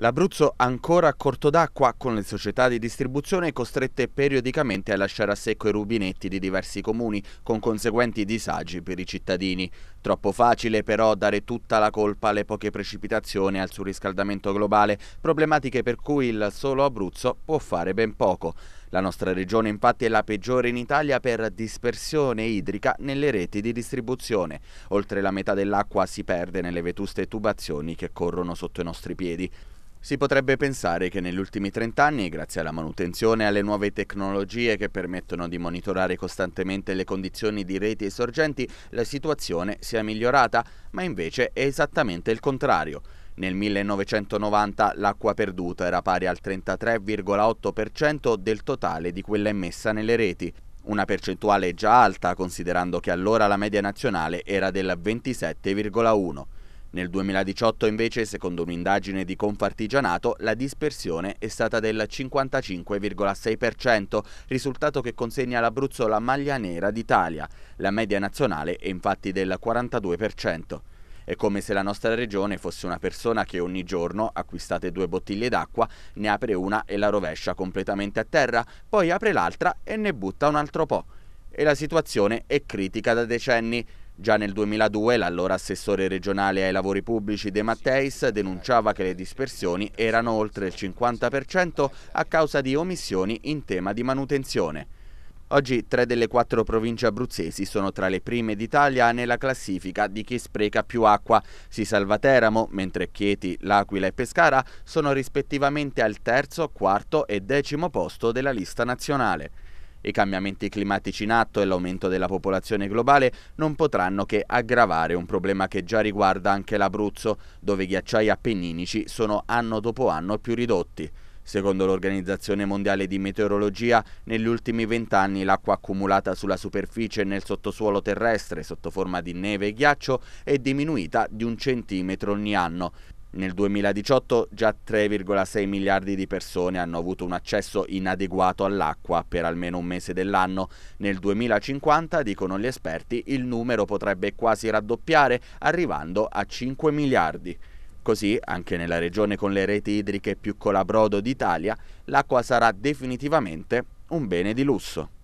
L'Abruzzo ancora a corto d'acqua con le società di distribuzione costrette periodicamente a lasciare a secco i rubinetti di diversi comuni con conseguenti disagi per i cittadini. Troppo facile però dare tutta la colpa alle poche precipitazioni e al surriscaldamento globale, problematiche per cui il solo Abruzzo può fare ben poco. La nostra regione infatti è la peggiore in Italia per dispersione idrica nelle reti di distribuzione. Oltre la metà dell'acqua si perde nelle vetuste tubazioni che corrono sotto i nostri piedi. Si potrebbe pensare che negli ultimi 30 anni, grazie alla manutenzione e alle nuove tecnologie che permettono di monitorare costantemente le condizioni di reti e sorgenti, la situazione sia migliorata, ma invece è esattamente il contrario. Nel 1990 l'acqua perduta era pari al 33,8% del totale di quella immessa nelle reti, una percentuale già alta considerando che allora la media nazionale era del 27,1%. Nel 2018 invece, secondo un'indagine di Confartigianato, la dispersione è stata del 55,6%, risultato che consegna all'Abruzzo la maglia nera d'Italia. La media nazionale è infatti del 42%. È come se la nostra regione fosse una persona che ogni giorno, acquistate due bottiglie d'acqua, ne apre una e la rovescia completamente a terra, poi apre l'altra e ne butta un altro po'. E la situazione è critica da decenni. Già nel 2002 l'allora assessore regionale ai lavori pubblici De Matteis denunciava che le dispersioni erano oltre il 50% a causa di omissioni in tema di manutenzione. Oggi tre delle quattro province abruzzesi sono tra le prime d'Italia nella classifica di chi spreca più acqua. Si salva Teramo, mentre Chieti, L'Aquila e Pescara sono rispettivamente al terzo, quarto e decimo posto della lista nazionale. I cambiamenti climatici in atto e l'aumento della popolazione globale non potranno che aggravare un problema che già riguarda anche l'Abruzzo, dove i ghiacciai appenninici sono anno dopo anno più ridotti. Secondo l'Organizzazione Mondiale di Meteorologia, negli ultimi vent'anni l'acqua accumulata sulla superficie e nel sottosuolo terrestre sotto forma di neve e ghiaccio è diminuita di un centimetro ogni anno. Nel 2018 già 3,6 miliardi di persone hanno avuto un accesso inadeguato all'acqua per almeno un mese dell'anno. Nel 2050, dicono gli esperti, il numero potrebbe quasi raddoppiare, arrivando a 5 miliardi. Così, anche nella regione con le reti idriche più colabrodo d'Italia, l'acqua sarà definitivamente un bene di lusso.